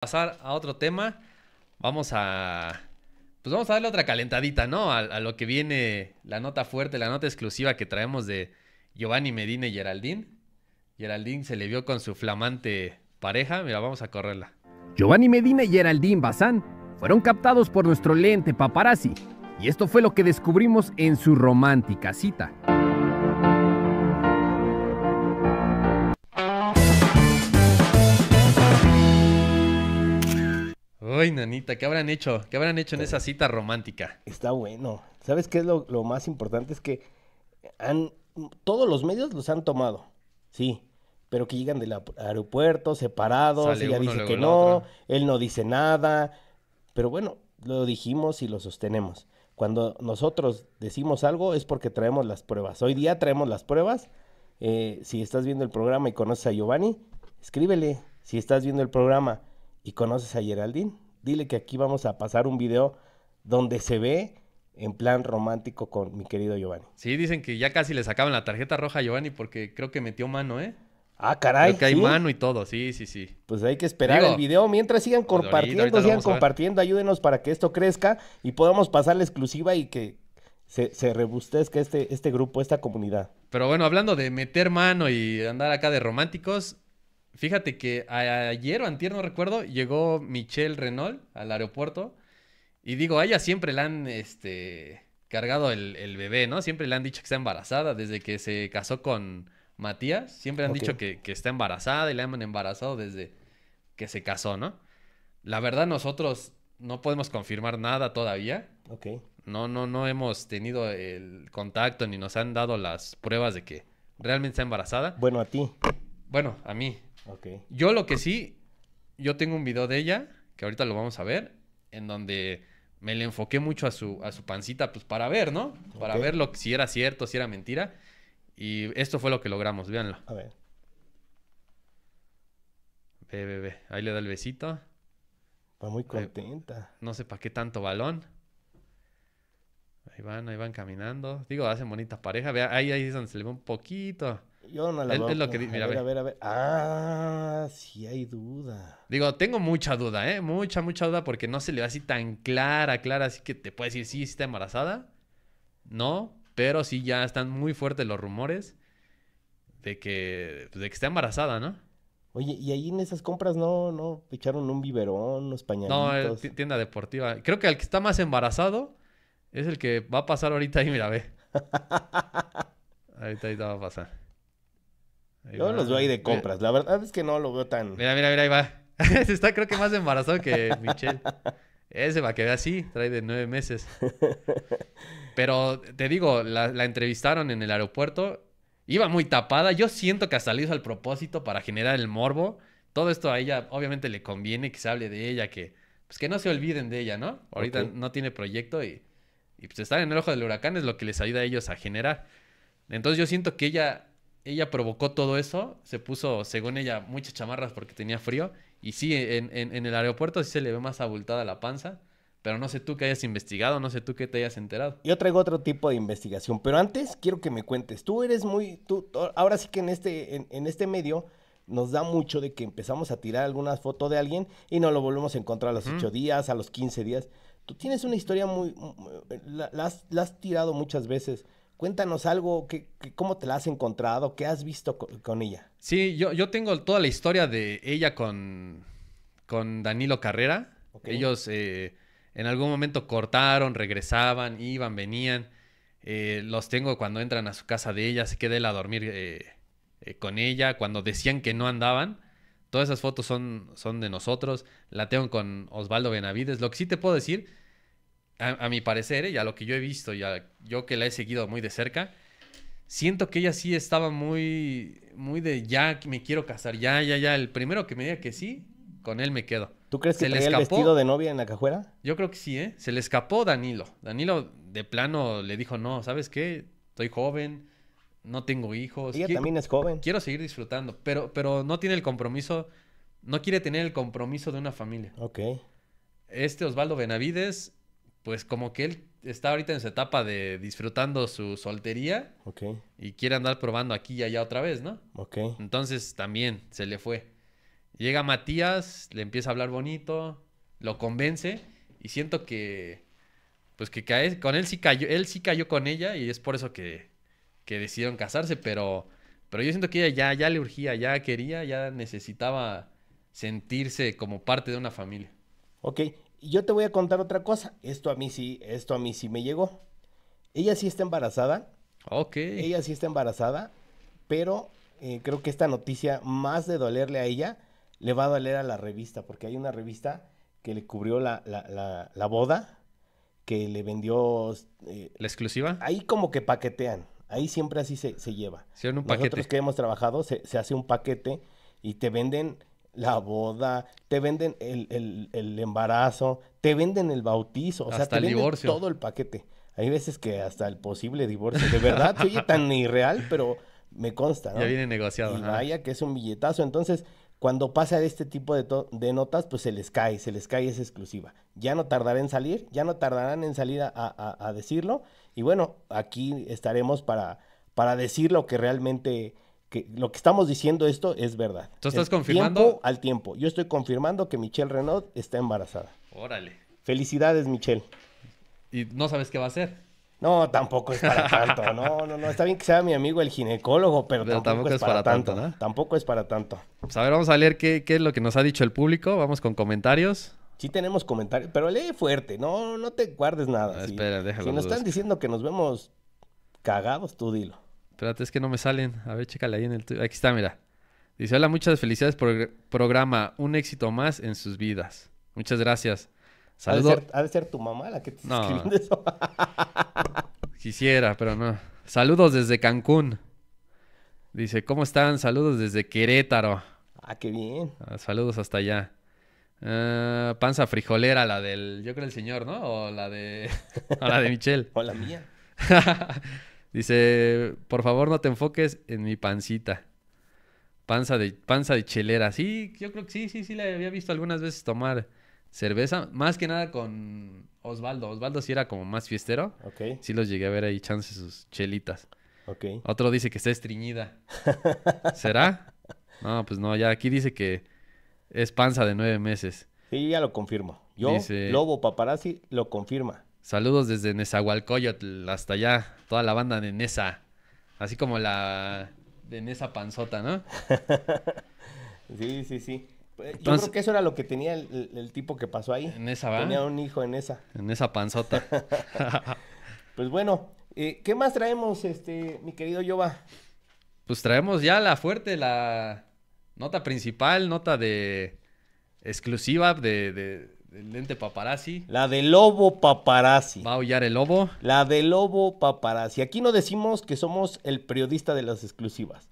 pasar a otro tema, vamos a. Pues vamos a darle otra calentadita, ¿no? A, lo que viene la nota fuerte, la nota exclusiva que traemos de Giovanni Medina y Geraldine. Geraldine se le vio con su flamante pareja. Mira, vamos a correrla. Giovanni Medina y Geraldine Bazán fueron captados por nuestro lente paparazzi. Y esto fue lo que descubrimos en su romántica cita. Uy, nanita, ¿qué habrán hecho? ¿Qué habrán hecho en esa pues, cita romántica? Está bueno. ¿Sabes qué es lo, más importante? Es que han, todos los medios los han tomado, sí, pero que llegan del aeropuerto separados, ella dice que no, él no dice nada, pero bueno, lo dijimos y lo sostenemos. Cuando nosotros decimos algo es porque traemos las pruebas. Hoy día traemos las pruebas. Eh, si estás viendo el programa y conoces a Giovanni, escríbele. Si estás viendo el programa y conoces a Geraldine, dile que aquí vamos a pasar un video donde se ve en plan romántico con mi querido Giovanni. Sí, dicen que ya casi le sacaban la tarjeta roja a Giovanni porque creo que metió mano, ¿eh? Ah, caray. Creo que hay mano y todo, sí, sí, sí. Pues hay que esperar el video. Mientras sigan pues compartiendo, sigan compartiendo, ayúdenos para que esto crezca y podamos pasar la exclusiva y que se, se rebustezca este, este grupo, esta comunidad. Pero bueno, hablando de meter mano y andar acá de románticos, Fíjate que ayer o antier, no recuerdo, llegó Michelle Renault al aeropuerto. Y digo, a ella siempre le han este, cargado el, bebé, ¿no? Siempre le han dicho que está embarazada. Desde que se casó con Matías, siempre han dicho que, que, está embarazada y le han embarazado desde que se casó, ¿no? La verdad, nosotros no podemos confirmar nada todavía. Ok. No, no, no hemos tenido el contacto ni nos han dado las pruebas de que realmente está embarazada. Bueno, a ti. Bueno, a mí. Yo lo que sí, yo tengo un video de ella, que ahorita lo vamos a ver, en donde me le enfoqué mucho a su, a su pancita, pues para ver, ¿no? Para ver lo, si era cierto, si era mentira. Y esto fue lo que logramos, véanlo. A ver. Ve, ve, ve. Ahí le da el besito. Va muy contenta. no sé para qué tanto balón. Ahí van, ahí van caminando. Digo, hacen bonita pareja. ahí, ahí es donde se le ve un poquito. Yo no la veo. a ver, a ver. Ah, sí hay duda. Digo, tengo mucha duda, ¿eh? Mucha, mucha duda porque no se le va así tan clara, clara. Así que te puede decir, sí, sí está embarazada. No, pero sí ya están muy fuertes los rumores de que, de que está embarazada, ¿no? Oye, y ahí en esas compras no, no echaron un biberón, unos eh, pañalitos. No, tienda deportiva. Creo que el que está más embarazado es el que va a pasar ahorita ahí, mira, ve. ahorita, te va a pasar. Yo los veo ahí de compras. La verdad es que no lo veo tan. Mira, mira, mira, ahí va. Está creo que más embarazado que Michelle. Ese va a quedar así, trae de nueve meses. Pero te digo, la, entrevistaron en el aeropuerto. Iba muy tapada. Yo siento que hasta le hizo al propósito para generar el morbo. Todo esto a ella, obviamente, le conviene que se hable de ella, que pues, que no se olviden de ella, ¿no? Ahorita no tiene proyecto y, y pues estar en el ojo del huracán es lo que les ayuda a ellos a generar. Entonces yo siento que ella ella provocó todo eso, se puso, según ella, muchas chamarras porque tenía frío. Y sí, en, el aeropuerto sí se le ve más abultada la panza, pero no sé tú que hayas investigado, no sé tú qué te hayas enterado. Yo traigo otro tipo de investigación, pero antes quiero que me cuentes, tú eres muy, tú, ahora sí que en este, en, este medio nos da mucho de que empezamos a tirar algunas fotos de alguien y no lo volvemos a encontrar a los ocho días, a los 15 días. Tú tienes una historia muy, eh, la has tirado muchas veces Cuéntanos algo, que, ¿cómo te la has encontrado? ¿Qué has visto con, ella? Sí, yo, yo, tengo toda la historia de ella con, con Danilo Carrera. Ellos eh, en algún momento cortaron, regresaban, iban, venían. Eh, los tengo cuando entran a su casa de ella, se queda a dormir eh, con ella, cuando decían que no andaban. Todas esas fotos son, son de nosotros. La tengo con Osvaldo Benavides. Lo que sí te puedo decir a, mi parecer eh, y a lo que yo he visto y a yo que la he seguido muy de cerca, siento que ella sí estaba muy, muy de ya me quiero casar, ya, ya, ya. El primero que me diga que sí, con él me quedo. ¿Tú crees Se que le escapó. el vestido de novia en la cajuela? Yo creo que sí, ¿eh? Se le escapó Danilo. Danilo de plano le dijo, no, ¿sabes qué? Estoy joven, no tengo hijos. Ella también es joven. Quiero seguir disfrutando, pero, pero no tiene el compromiso, no quiere tener el compromiso de una familia. Ok. Este Osvaldo Benavides pues como que él está ahorita en su etapa de disfrutando su soltería. Ok. Y quiere andar probando aquí y allá otra vez, ¿no? Ok. Entonces también se le fue. Llega Matías, le empieza a hablar bonito, lo convence y siento que, pues que cae, con él sí cayó, él sí cayó con ella y es por eso que, que decidieron casarse, pero, pero yo siento que ella ya, ya le urgía, ya quería, ya necesitaba sentirse como parte de una familia. Ok, y yo te voy a contar otra cosa. Esto a mí sí, esto a mí sí me llegó. Ella sí está embarazada. Ok. Ella sí está embarazada, pero eh, creo que esta noticia, más de dolerle a ella, le va a doler a la revista, porque hay una revista que le cubrió la, la, la, boda, que le vendió... Eh, ¿La exclusiva? Ahí como que paquetean, ahí siempre así se, se lleva. un Nosotros que hemos trabajado, se, se hace un paquete y te venden la boda, te venden el, embarazo, te venden el bautizo, o sea, hasta te todo el paquete. Hay veces que hasta el posible divorcio. De verdad, oye tan irreal, pero me consta, ¿no? Ya viene negociado. Y vaya que es un billetazo. Entonces, cuando pasa este tipo de, de, notas, pues se les cae, se les cae esa exclusiva. Ya no tardarán en salir, ya no tardarán en salir a, decirlo. Y bueno, aquí estaremos para, para decir lo que realmente lo que estamos diciendo esto es verdad. ¿Tú estás confirmando? Tiempo al tiempo. Yo estoy confirmando que Michelle Renaud está embarazada. Órale. Felicidades, Michelle. ¿Y no sabes qué va a hacer? No, tampoco es para tanto. No, no, no. Está bien que sea mi amigo el ginecólogo, pero, tampoco, es, para, tanto. Tampoco es para tanto. a ver, vamos a leer qué, es lo que nos ha dicho el público. Vamos con comentarios. Sí tenemos comentarios, pero lee fuerte, no, no te guardes nada. Ah, espera, Si nos están diciendo que nos vemos cagados, tú dilo. Espérate, es que no me salen. A ver, chécale ahí en el... Aquí está, mira. Dice, hola, muchas felicidades por el programa. Un éxito más en sus vidas. Muchas gracias. Saludos. Ha, de ser tu mamá la que te no. escribiendo eso. Quisiera, pero no. Saludos desde Cancún. Dice, ¿cómo están? Saludos desde Querétaro. Ah, qué bien. Ah, saludos hasta allá. Ah, panza frijolera, la del, yo creo el señor, ¿no? O la de, la de Michelle. o la mía. Dice, por favor no te enfoques en mi pancita. Panza de, panza de chelera. Sí, yo creo que sí, sí, sí, la había visto algunas veces tomar cerveza. Más que nada con Osvaldo. Osvaldo sí era como más fiestero. Ok. Sí los llegué a ver ahí, chance, sus chelitas. Ok. Otro dice que está estriñida. ¿Será? No, pues no, ya aquí dice que es panza de nueve meses. Sí, ya lo confirmo. Yo, Lobo Paparazzi, lo confirma. Saludos desde Nezahualcóyotl hasta allá. Toda la banda de Nesa. Así como la de Nesa Panzota, ¿no? sí, sí, sí. Eh, yo creo que eso era lo que tenía el, tipo que pasó ahí. En esa, banda. Tenía un hijo en esa. En esa panzota. pues bueno, eh, ¿qué más traemos, este, mi querido Yoba? Pues traemos ya la fuerte, la nota principal, nota de exclusiva de el lente paparazzi. La de lobo paparazzi. ¿Va a huyar el lobo? La de lobo paparazzi. Aquí no decimos que somos el periodista de las exclusivas.